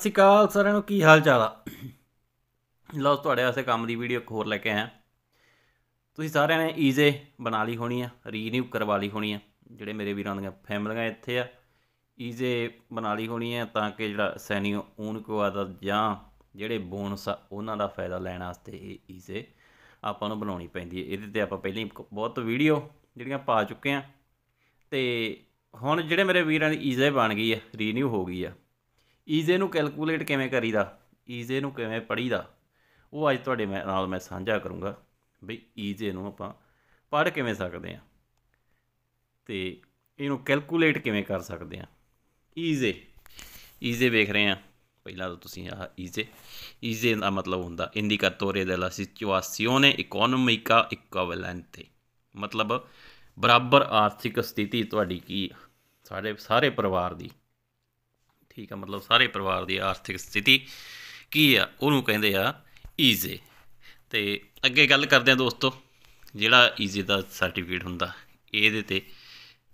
ਸਤਿ ਸ਼੍ਰੀ ਅਕਾਲ ਸਾਰਿਆਂ ਨੂੰ ਕੀ ਹਾਲ ਚਾਲ ਆ ਲਓ ਤੁਹਾਡੇ ਵਾਸਤੇ ਕੰਮ ਦੀ ਵੀਡੀਓ ਇੱਕ ਹੋਰ ਲੈ ਕੇ ਆਇਆ ਤੁਸੀਂ ਸਾਰਿਆਂ ਨੇ ਈਜ਼ੇ ਬਣਾ ਲਈ ਹੋਣੀ ਆ ਰੀਨਿਊ ਕਰਵਾ ਲਈ ਹੋਣੀ ਆ ਜਿਹੜੇ ਮੇਰੇ ਵੀਰਾਂ ਦੀਆਂ ਫੈਮਲੀਆਂ ਇੱਥੇ ਆ ਈਜ਼ੇ ਬਣਾ ਲਈ ਹੋਣੀ ਆ ਤਾਂ ਕਿ ਜਿਹੜਾ ਸੈਨੀ ਉਹਨ ਕੋ ਆਦਾ ਜਾਂ ਜਿਹੜੇ ਬੋਨਸ ਆ ਉਹਨਾਂ ਦਾ ਫਾਇਦਾ ਲੈਣ ਵਾਸਤੇ ਇਹ ਈਜ਼ੇ ਆਪਾਂ ਨੂੰ ਬਣਾਉਣੀ ਪੈਂਦੀ ਹੈ ਇਹਦੇ ਤੇ ਆਪਾਂ ਪਹਿਲਾਂ ਹੀ ਬਹੁਤ ਵੀਡੀਓ ਜਿਹੜੀਆਂ ਪਾ ਚੁੱਕੇ ਆ ਤੇ ਹੁਣ ਜਿਹੜੇ ਮੇਰੇ ਵੀਰਾਂ ਦੀ ਈਜ਼ੇ ਬਣ ਗਈ ਆ ਰੀਨਿਊ ਹੋ ਗਈ ਆ ਈਜ਼ੇ ਨੂੰ ਕੈਲਕੂਲੇਟ ਕਿਵੇਂ ਕਰੀਦਾ ਈਜ਼ੇ ਨੂੰ ਕਿਵੇਂ ਪੜੀਦਾ ਉਹ ਅੱਜ ਤੁਹਾਡੇ ਨਾਲ ਮੈਂ ਸਾਂਝਾ ਕਰੂੰਗਾ ਬਈ ਈਜ਼ੇ ਨੂੰ ਆਪਾਂ ਪੜ ਕਿਵੇਂ ਸਕਦੇ ਆ ਤੇ ਇਹਨੂੰ ਕੈਲਕੂਲੇਟ ਕਿਵੇਂ ਕਰ ਸਕਦੇ ਆ ਈਜ਼ੇ ਈਜ਼ੇ ਵੇਖ ਰਹੇ ਆ ਪਹਿਲਾਂ ਤਾਂ ਤੁਸੀਂ ਆ ਈਜ਼ੇ ਈਜ਼ੇ ਦਾ ਮਤਲਬ ਹੁੰਦਾ ਇੰਡੀਕਾਟੋਰੇ ਦੇ ਲਾ ਸਿਚੁਆਸੀਓਨੇ ਇਕਨੋਮਿਕਾ ਇਕਵਲੈਂਟੇ ਮਤਲਬ ਬਰਾਬਰ ਆਰਥਿਕ ਸਥਿਤੀ ਤੁਹਾਡੀ ਕੀ ਸਾਰੇ ਸਾਰੇ ਪਰਿਵਾਰ ਦੀ ਠੀਕ ਆ ਮਤਲਬ ਸਾਰੇ ਪਰਿਵਾਰ ਦੀ ਆਰਥਿਕ ਸਥਿਤੀ ਕੀ ਆ ਉਹਨੂੰ ਕਹਿੰਦੇ ਆ ਈਜ਼ੇ ਤੇ ਅੱਗੇ ਗੱਲ ਕਰਦੇ ਆ ਦੋਸਤੋ ਜਿਹੜਾ ਈਜ਼ੇ ਦਾ ਸਰਟੀਫਿਕੇਟ ਹੁੰਦਾ ਇਹਦੇ ਤੇ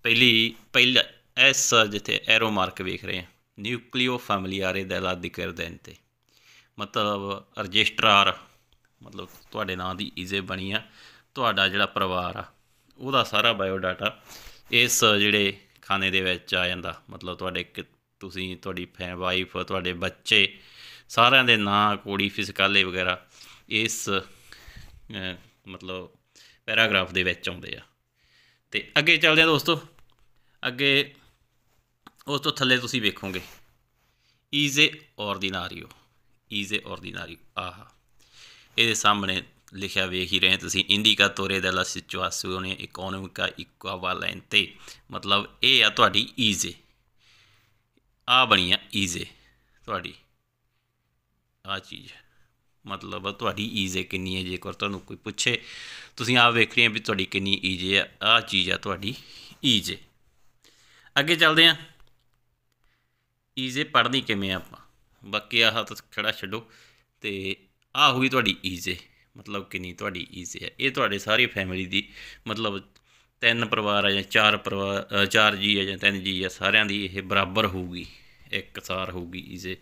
ਪਹਿਲੀ ਪਹਿਲਾ ਐਸ ਜਿੱਥੇ ਐਰੋ ਮਾਰਕ ਵੇਖ ਰਹੇ ਆ ਨਿਊਕਲੀਓ ਫੈਮਿਲੀਆਰੇ ਦਾ ਲਾਦਿਕਰ ਦੇਨ ਤੇ ਮਤਲਬ ਰਜਿਸਟਰਾਰ ਮਤਲਬ ਤੁਹਾਡੇ ਨਾਂ ਦੀ ਈਜ਼ੇ ਬਣੀ ਆ ਤੁਹਾਡਾ ਜਿਹੜਾ ਪਰਿਵਾਰ ਆ ਉਹਦਾ ਸਾਰਾ ਬਾਇਓ ਡਾਟਾ ਇਸ ਜਿਹੜੇ ਖਾਨੇ ਦੇ ਵਿੱਚ ਆ ਜਾਂਦਾ ਮਤਲਬ ਤੁਹਾਡੇ ਤੁਸੀਂ ਤੁਹਾਡੀ ਫੈ ਵਾਈਫ ਤੁਹਾਡੇ ਬੱਚੇ ਸਾਰਿਆਂ ਦੇ ਨਾਂ ਕੋੜੀ ਫਿਸਕਾਲੇ ਵਗੈਰਾ ਇਸ ਮਤਲਬ ਪੈਰਾਗ੍ਰਾਫ ਦੇ ਵਿੱਚ ਆਉਂਦੇ ਆ ਤੇ ਅੱਗੇ ਚੱਲਦੇ ਆ ਦੋਸਤੋ ਅੱਗੇ ਉਸ ਤੋਂ ਥੱਲੇ ਤੁਸੀਂ ਵੇਖੋਗੇ is a ordinary is a ordinary ਆਹ ਇਹਦੇ ਸਾਹਮਣੇ ਲਿਖਿਆ ਵੇਖ ਹੀ ਰਹੇ ਤੁਸੀਂ ਇੰਡੀਕਾ ਤੋਰੇ ਦਾ ਲਾ ਸਿਚੁਆਸਿਓਨੇ ਇਕਨੋਮਿਕਾ ਇਕਵਾਲੈਂਟੇ ਮਤਲਬ ਇਹ ਆ ਤੁਹਾਡੀ ਇਜ਼ ਏ ਆ ਬਣੀ ਆ ਈਜ਼ੇ ਤੁਹਾਡੀ ਆ ਚੀਜ਼ ਮਤਲਬ ਤੁਹਾਡੀ ਈਜ਼ੇ ਕਿੰਨੀ ਹੈ ਜੇਕਰ ਤੁਹਾਨੂੰ ਕੋਈ ਪੁੱਛੇ ਤੁਸੀਂ ਆ ਵੇਖ ਰਹੇ ਹੋ ਵੀ ਤੁਹਾਡੀ ਕਿੰਨੀ ਈਜ਼ੇ ਆ ਆ ਚੀਜ਼ ਆ ਤੁਹਾਡੀ ਈਜ਼ੇ ਅੱਗੇ ਚੱਲਦੇ ਆ ਈਜ਼ੇ ਪੜ੍ਹਨੀ ਕਿਵੇਂ ਆਪਾਂ ਬਾਕੀ ਆ ਹੱਥ ਖੜਾ ਛੱਡੋ ਤੇ ਆ ਹੋ ਗਈ ਤੁਹਾਡੀ ਈਜ਼ੇ ਮਤਲਬ ਕਿੰਨੀ ਤੁਹਾਡੀ ਈਜ਼ੇ ਹੈ ਇਹ ਤੁਹਾਡੇ ਸਾਰੀ ਫੈਮਿਲੀ ਦੀ ਮਤਲਬ ਤਿੰਨ ਪਰਿਵਾਰ ਆ ਜਾਂ ਚਾਰ ਪਰਿਵਾਰ ਚਾਰ ਜੀ ਆ ਜਾਂ ਤਿੰਨ ਜੀ ਆ ਸਾਰਿਆਂ ਦੀ ਇਹ ਬਰਾਬਰ ਹੋਊਗੀ ਇੱਕਸਾਰ ਹੋਊਗੀ ਇਸੇ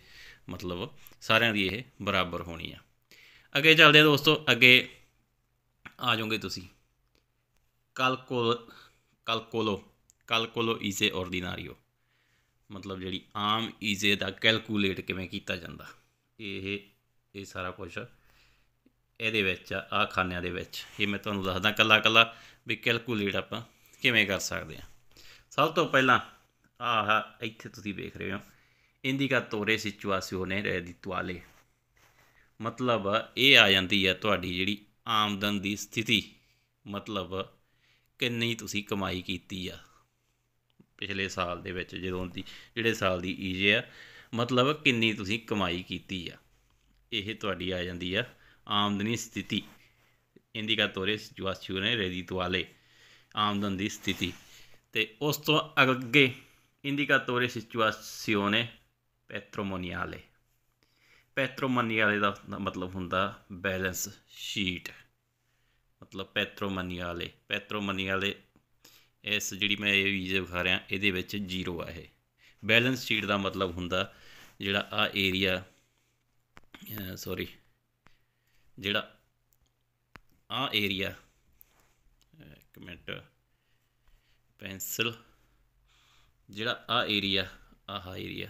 ਮਤਲਬ ਸਾਰਿਆਂ ਦੀ ਇਹ ਬਰਾਬਰ ਹੋਣੀ ਆ ਅੱਗੇ ਚੱਲਦੇ ਆ ਦੋਸਤੋ ਅੱਗੇ ਆ ਜਾਓਗੇ ਤੁਸੀਂ ਕਲਕੋਲ ਕਲਕੋਲੋ ਕਲਕੋਲੋ ਇਸੇ ਆਰਡੀਨਾਰੀਓ ਮਤਲਬ ਜਿਹੜੀ ਆਮ ਇਸੇ ਦਾ ਕੈਲਕੂਲੇਟ ਕਿਵੇਂ ਕੀਤਾ ਜਾਂਦਾ ਇਹ ਇਹ ਸਾਰਾ ਕੁਝ ਇਹਦੇ ਵਿੱਚ ਆ ਖਾਨਿਆਂ ਦੇ ਵਿੱਚ ਇਹ ਮੈਂ ਤੁਹਾਨੂੰ ਦੱਸਦਾ ਕੱਲਾ ਕੱਲਾ ਵੀ ਕੈਲਕੂਲੇਟ ਆਪਾਂ ਕਿਵੇਂ ਕਰ ਸਕਦੇ ਆ ਸਭ ਤੋਂ ਪਹਿਲਾਂ ਆਹ ਇੱਥੇ ਤੁਸੀਂ ਵੇਖ ਰਹੇ ਹੋ ਇੰਡੀਕਾ ਤੋਰੇ ਸਿਚੁਆਸੀਓਨੇ ਰਹਿ ਦੀ ਤਵਾਲੇ ਮਤਲਬ ਇਹ ਆ ਜਾਂਦੀ ਹੈ ਤੁਹਾਡੀ ਜਿਹੜੀ ਆਮਦਨ ਦੀ ਸਥਿਤੀ ਮਤਲਬ ਕਿੰਨੀ ਤੁਸੀਂ ਕਮਾਈ ਕੀਤੀ ਆ ਪਿਛਲੇ ਸਾਲ ਦੇ ਵਿੱਚ ਜਦੋਂ ਦੀ ਜਿਹੜੇ ਸਾਲ ਦੀ ਈਜੇ ਆ ਮਤਲਬ ਕਿੰਨੀ ਤੁਸੀਂ ਕਮਾਈ ਕੀਤੀ ਆ ਇਹ ਤੁਹਾਡੀ ਆ ਜਾਂਦੀ ਆ ਆਮਦਨੀ ਸਥਿਤੀ ਨੇ ਰੇਦੀ ਰੈਦੀਤੁਆਲੇ ਆਮਦਨ ਦੀ ਸਥਿਤੀ ਤੇ ਉਸ ਤੋਂ ਅੱਗੇ ਇੰਡੀਕੇਟਰਸ ਜੁਆਸਿਓਨੇ ਪੈਟਰੋਮੋਨੀਆਲੇ ਪੈਟਰੋਮੋਨੀਆਲੇ ਦਾ ਮਤਲਬ ਹੁੰਦਾ ਬੈਲੈਂਸ ਸ਼ੀਟ ਮਤਲਬ ਪੈਟਰੋਮੋਨੀਆਲੇ ਪੈਟਰੋਮੋਨੀਆਲੇ ਇਸ ਜਿਹੜੀ ਮੈਂ ਇਹ ਵੀਜ਼ੇ ਵਿਖਾ ਰਿਹਾ ਇਹਦੇ ਵਿੱਚ ਜ਼ੀਰੋ ਆ ਇਹ ਬੈਲੈਂਸ ਸ਼ੀਟ ਦਾ ਮਤਲਬ ਹੁੰਦਾ ਜਿਹੜਾ ਆ ਏਰੀਆ ਸੌਰੀ ਜਿਹੜਾ ਆ ਏਰੀਆ ਇੱਕ ਮਿੰਟ ਪੈਨਸਲ ਜਿਹੜਾ ਆ ਏਰੀਆ ਆਹ ਏਰੀਆ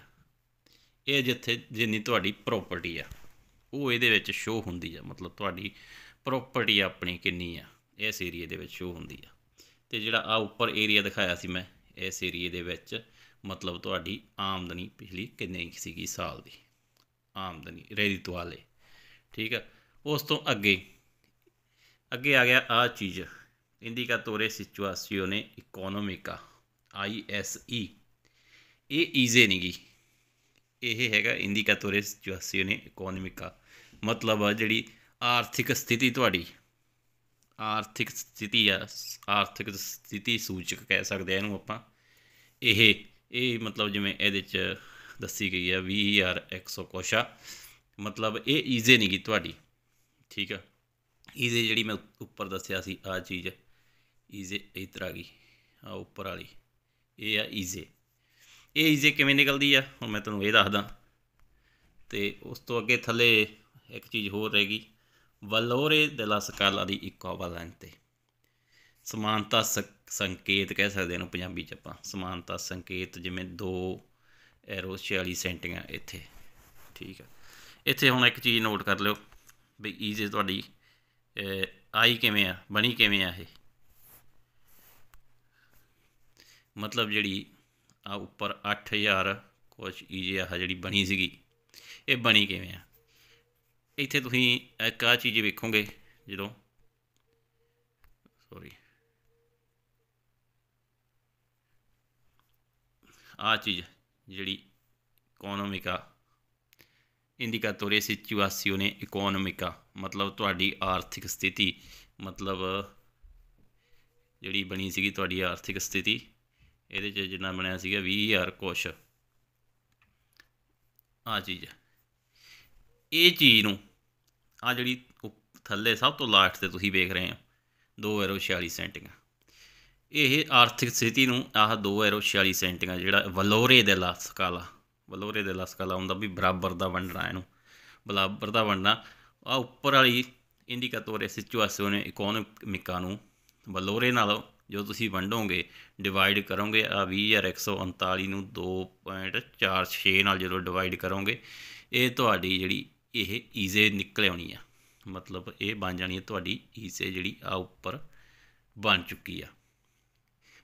ਇਹ ਜਿੱਥੇ ਜਿੰਨੀ ਤੁਹਾਡੀ ਪ੍ਰਾਪਰਟੀ ਆ ਉਹ ਇਹਦੇ ਵਿੱਚ ਸ਼ੋ ਹੁੰਦੀ ਆ ਮਤਲਬ ਤੁਹਾਡੀ ਪ੍ਰਾਪਰਟੀ ਆਪਣੀ ਕਿੰਨੀ ਆ ਇਸ ਏਰੀਆ ਦੇ ਵਿੱਚ ਸ਼ੋ ਹੁੰਦੀ ਆ ਤੇ ਜਿਹੜਾ ਆ ਉੱਪਰ ਏਰੀਆ ਦਿਖਾਇਆ ਸੀ ਮੈਂ ਇਸ ਏਰੀਆ ਦੇ ਵਿੱਚ ਮਤਲਬ ਤੁਹਾਡੀ ਆਮਦਨੀ ਪਿਛਲੀ ਕਿੰਨੀ ਸੀਗੀ ਸਾਲ ਦੀ ਆਮਦਨੀ ਰੇਰੀ ਵਾਲੇ ਠੀਕ ਆ ਉਸ ਤੋਂ ਅੱਗੇ ਅੱਗੇ ਆ ਗਿਆ ਆ ਚੀਜ਼ ਇੰਡੀਕਾ ਤੋਰੇ ਸਿਚੁਆਸੀਓਨੇ ਇਕਨੋਮਿਕਾ ਆਈ ਐਸ ਈ ਇਹ ਈਜ਼ੀ ਨਹੀਂ ਗਈ ਇਹ ਹੈਗਾ ਇੰਡੀਕਾ ਤੋਰੇ ਸਿਚੁਆਸੀਓਨੇ ਇਕਨੋਮਿਕਾ ਮਤਲਬ ਆ ਜਿਹੜੀ ਆਰਥਿਕ ਸਥਿਤੀ ਤੁਹਾਡੀ ਆਰਥਿਕ ਸਥਿਤੀ ਆ ਆਰਥਿਕ ਸਥਿਤੀ ਸੂਚਕ ਕਹਿ ਸਕਦੇ ਆ ਇਹਨੂੰ ਆਪਾਂ ਇਹ ਇਹ ਮਤਲਬ ਜਿਵੇਂ ਇਹਦੇ ਚ ਦੱਸੀ ਗਈ ਆ 20100 ਕੋਸ਼ਾ ਮਤਲਬ ਇਹ ਈਜ਼ੀ ਨਹੀਂ ਗਈ ਤੁਹਾਡੀ ਠੀਕ ਆ ਇਹਦੇ ਜਿਹੜੀ ਮੈਂ ਉੱਪਰ ਦੱਸਿਆ ਸੀ ਆ ਚੀਜ਼ ਈਜ਼ੇ ਇਸ ਤਰ੍ਹਾਂ ਗਈ ਆ ਉੱਪਰ ਵਾਲੀ ਇਹ ਆ ਈਜ਼ੇ ਇਹ ਈਜ਼ੇ ਕਿਵੇਂ ਨਿਕਲਦੀ ਆ ਹੁਣ ਮੈਂ ਤੁਹਾਨੂੰ ਇਹ ਦੱਸਦਾ ਤੇ ਉਸ ਤੋਂ ਅੱਗੇ ਥੱਲੇ ਇੱਕ ਚੀਜ਼ ਹੋਰ ਰਹਿ ਗਈ ਵਲੋਰੇ ਦੇ ਲਾ ਸਕਾਲਾ ਦੀ ਤੇ ਸਮਾਨਤਾ ਸੰਕੇਤ ਕਹਿ ਸਕਦੇ ਨੇ ਪੰਜਾਬੀ ਚ ਆਪਾਂ ਸਮਾਨਤਾ ਸੰਕੇਤ ਜਿਵੇਂ ਦੋ ਐਰੋ 46 ਸੈਂਟੀਆਂ ਇੱਥੇ ਠੀਕ ਆ ਇੱਥੇ ਹੁਣ ਇੱਕ ਚੀਜ਼ ਨੋਟ ਕਰ ਲਿਓ ਵੀ ਈਜ਼ ਤੁਹਾਡੀ ਆਈ ਕਿਵੇਂ ਆ ਬਣੀ ਕਿਵੇਂ ਆ ਇਹ ਮਤਲਬ ਜਿਹੜੀ ਆ ਉੱਪਰ 8000 ਕੁਝ ਈਜ਼ ਆ ਜਿਹੜੀ ਬਣੀ ਸੀਗੀ ਇਹ ਬਣੀ ਕਿਵੇਂ ਆ ਇੱਥੇ ਤੁਸੀਂ ਇੱਕ ਆ ਚੀਜ਼ ਵੇਖੋਗੇ ਜਦੋਂ ਸੌਰੀ ਆ ਚੀਜ਼ ਜਿਹੜੀ ਇਕਨੋਮਿਕਾ indicadores situazione ਇਕਨੋਮਿਕਾ ਮਤਲਬ ਤੁਹਾਡੀ ਆਰਥਿਕ ਸਥਿਤੀ ਮਤਲਬ ਜਿਹੜੀ ਬਣੀ ਸੀਗੀ ਤੁਹਾਡੀ ਆਰਥਿਕ ਸਥਿਤੀ ਇਹਦੇ 'ਚ ਜਿੰਨਾ ਬਣਿਆ ਸੀਗਾ 20000 ਕੁਛ ਆ ਚੀਜ਼ ਇਹ ਚੀਜ਼ ਨੂੰ ਆ ਜਿਹੜੀ ਥੱਲੇ ਸਭ ਤੋਂ ਲਾਸਟ ਤੇ ਤੁਸੀਂ ਵੇਖ ਰਹੇ ਹੋ 2.46 ਸੈਂਟੀਆਂ ਇਹ ਆਰਥਿਕ ਸਥਿਤੀ ਨੂੰ ਆਹ 2.46 ਸੈਂਟੀਆਂ ਜਿਹੜਾ ਵਲੋਰੇ ਦੇ ਲਾਸਕਾਲਾ ਬਲੋਰੇ ਦੇ ਲਸਕਾ ਲਾਉਣ ਦਾ ਵੀ ਬਰਾਬਰ ਦਾ ਵੰਡਣਾ ਇਹਨੂੰ ਬਰਾਬਰ ਦਾ ਵੰਡਣਾ ਆ ਉੱਪਰ ਵਾਲੀ ਇੰਡੀਕੇਟੋਰ ਸਿਚੁਏਸ਼ਨ ਇਕਨੋਮਿਕਾ ਨੂੰ ਬਲੋਰੇ ਨਾਲ ਜੋ ਤੁਸੀਂ ਵੰਡੋਗੇ ਡਿਵਾਈਡ ਕਰੋਗੇ ਆ 20139 ਨੂੰ 2.46 ਨਾਲ ਜਦੋਂ ਡਿਵਾਈਡ ਕਰੋਗੇ ਇਹ ਤੁਹਾਡੀ ਜਿਹੜੀ ਇਹ ਈਜ਼ੇ ਨਿਕਲ ਆਉਣੀ ਆ ਮਤਲਬ ਇਹ ਬਣ ਜਾਣੀ ਹੈ ਤੁਹਾਡੀ ਈਜ਼ੇ ਜਿਹੜੀ ਆ ਉੱਪਰ ਬਣ ਚੁੱਕੀ ਆ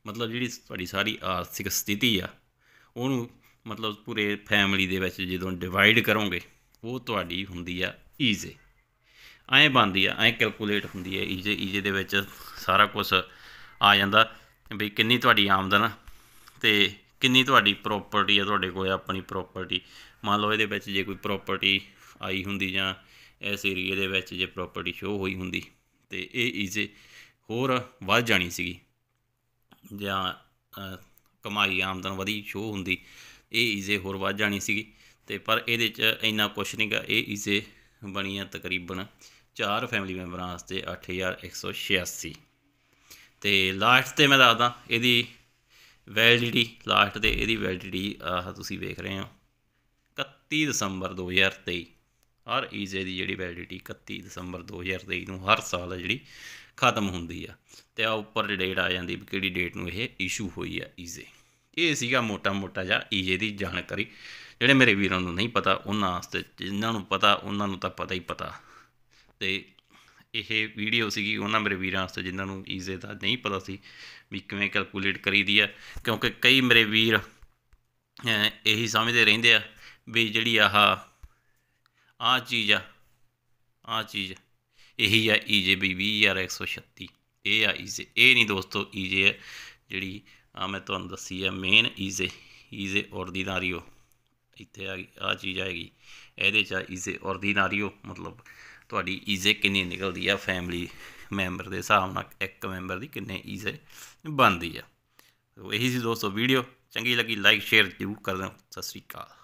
ਮਤਲਬ ਜਿਹੜੀ ਤੁਹਾਡੀ ਸਾਰੀ ਆਰਥਿਕ ਸਥਿਤੀ ਆ ਉਹਨੂੰ ਮਤਲਬ ਪੂਰੇ ਫੈਮਿਲੀ ਦੇ ਵਿੱਚ ਜਦੋਂ ਡਿਵਾਈਡ ਕਰੋਗੇ ਉਹ ਤੁਹਾਡੀ ਹੁੰਦੀ ਆ ਈਜ਼ੇ ਐਂ ਬੰਦੀ ਆ ਐ ਕੈਲਕੂਲੇਟ ਹੁੰਦੀ ਆ ਈਜ਼ੇ ਈਜ਼ੇ ਦੇ ਵਿੱਚ ਸਾਰਾ ਕੁਝ ਆ ਜਾਂਦਾ ਵੀ ਕਿੰਨੀ ਤੁਹਾਡੀ ਆਮਦਨ ਤੇ ਕਿੰਨੀ ਤੁਹਾਡੀ ਪ੍ਰਾਪਰਟੀ ਆ ਤੁਹਾਡੇ ਕੋਲ ਆਪਣੀ ਪ੍ਰਾਪਰਟੀ ਮੰਨ ਲਓ ਇਹਦੇ ਵਿੱਚ ਜੇ ਕੋਈ ਪ੍ਰਾਪਰਟੀ ਆਈ ਹੁੰਦੀ ਜਾਂ ਇਸ ਏਰੀਆ ਦੇ ਵਿੱਚ ਜੇ ਪ੍ਰਾਪਰਟੀ ਸ਼ੋ ਹੋਈ ਹੁੰਦੀ ਤੇ ਇਹ ਈਜ਼ੇ ਹੋਰ ਵੱਧ ਜਾਣੀ ਸੀਗੀ ਜਾਂ ਕਮਾਈ ਆਮਦਨ ਵਧੀ ਸ਼ੋ ਹੁੰਦੀ ਇਹ ਈਜ਼ੇ ਹੋਰ ਵੱਧ ਜਾਣੀ ਸੀਗੀ ਤੇ ਪਰ ਇਹਦੇ 'ਚ ਇੰਨਾ ਕੁਛ ਨਹੀਂਗਾ ਇਹ ਈਜ਼ੇ ਬਣੀ ਆ ਤਕਰੀਬਨ 4 ਫੈਮਿਲੀ ਮੈਂਬਰਾਂ ਵਾਸਤੇ 8186 ਤੇ ਲਾਸਟ ਤੇ ਮੈਂ ਦੱਸਦਾ ਇਹਦੀ ਵੈਲਿਡਿਟੀ ਲਾਸਟ ਤੇ ਇਹਦੀ ਵੈਲਿਡਿਟੀ ਆਹ ਤੁਸੀਂ ਵੇਖ ਰਹੇ ਹੋ 31 ਦਸੰਬਰ 2023 ਹਰ ਈਜ਼ੇ ਦੀ ਜਿਹੜੀ ਵੈਲਿਡਿਟੀ 31 ਦਸੰਬਰ 2023 ਨੂੰ ਹਰ ਸਾਲ ਜਿਹੜੀ ਖਤਮ ਹੁੰਦੀ ਆ ਤੇ ਆ ਉੱਪਰ ਡੇਟ ਆ ਜਾਂਦੀ ਕਿਹੜੀ ਡੇਟ ਨੂੰ ਇਹ ਇਸ਼ੂ ਹੋਈ ਆ ਈਜ਼ੇ ਇਹ ਸੀਗਾ ਮੋਟਾ-ਮੋਟਾ ਜਿਹਾ ਈਜੇ ਦੀ ਜਾਣਕਾਰੀ ਜਿਹੜੇ ਮੇਰੇ ਵੀਰਾਂ ਨੂੰ ਨਹੀਂ ਪਤਾ ਉਹਨਾਂ ਵਾਸਤੇ ਜਿਨ੍ਹਾਂ ਨੂੰ ਪਤਾ ਉਹਨਾਂ ਨੂੰ ਤਾਂ ਪਤਾ ਹੀ ਪਤਾ ਤੇ ਇਹ ਵੀਡੀਓ ਸੀਗੀ ਉਹਨਾਂ ਮੇਰੇ ਵੀਰਾਂ ਵਾਸਤੇ ਜਿਨ੍ਹਾਂ ਨੂੰ ਈਜ਼ੇ ਦਾ ਨਹੀਂ ਪਤਾ ਸੀ ਵੀ ਕਿਵੇਂ ਕੈਲਕੂਲੇਟ ਕਰੀਦੀ ਆ ਕਿਉਂਕਿ ਕਈ ਮੇਰੇ ਵੀਰ ਇਹੀ ਸਮਝਦੇ ਰਹਿੰਦੇ ਆ ਵੀ ਜਿਹੜੀ ਆਹ ਆ ਚੀਜ਼ ਆ ਆ ਚੀਜ਼ ਇਹੀ ਆ ਈਜੇ ਵੀ 20136 ਇਹ ਆ ਈਜ਼ੇ ਇਹ ਨਹੀਂ ਦੋਸਤੋ ਈਜੇ ਜਿਹੜੀ ਆ ਮੈਂ ਤੁਹਾਨੂੰ ਦੱਸੀ ਹੈ ਮੇਨ ਈਜ਼ੇ ਈਜ਼ੇ ਆਰਡੀਨਾਰੀਓ ਇੱਥੇ ਆ ਆ ਚੀਜ਼ ਆਏਗੀ ਇਹਦੇ ਚ ਈਜ਼ੇ ਆਰਡੀਨਾਰੀਓ ਮਤਲਬ ਤੁਹਾਡੀ ਈਜ਼ੇ ਕਿੰਨੀ ਨਿਕਲਦੀ ਆ ਫੈਮਿਲੀ ਮੈਂਬਰ ਦੇ ਹਿਸਾਬ ਨਾਲ ਇੱਕ ਮੈਂਬਰ ਦੀ ਕਿੰਨੇ ਈਜ਼ੇ ਬਣਦੀ ਆ ਇਹੀ ਸੀ ਦੋਸਤੋ ਵੀਡੀਓ ਚੰਗੀ ਲੱਗੀ ਲਾਈਕ ਸ਼ੇਅਰ ਜ਼ਰੂਰ ਕਰ ਦਿਓ ਸਤਿ ਸ੍ਰੀ ਅਕਾਲ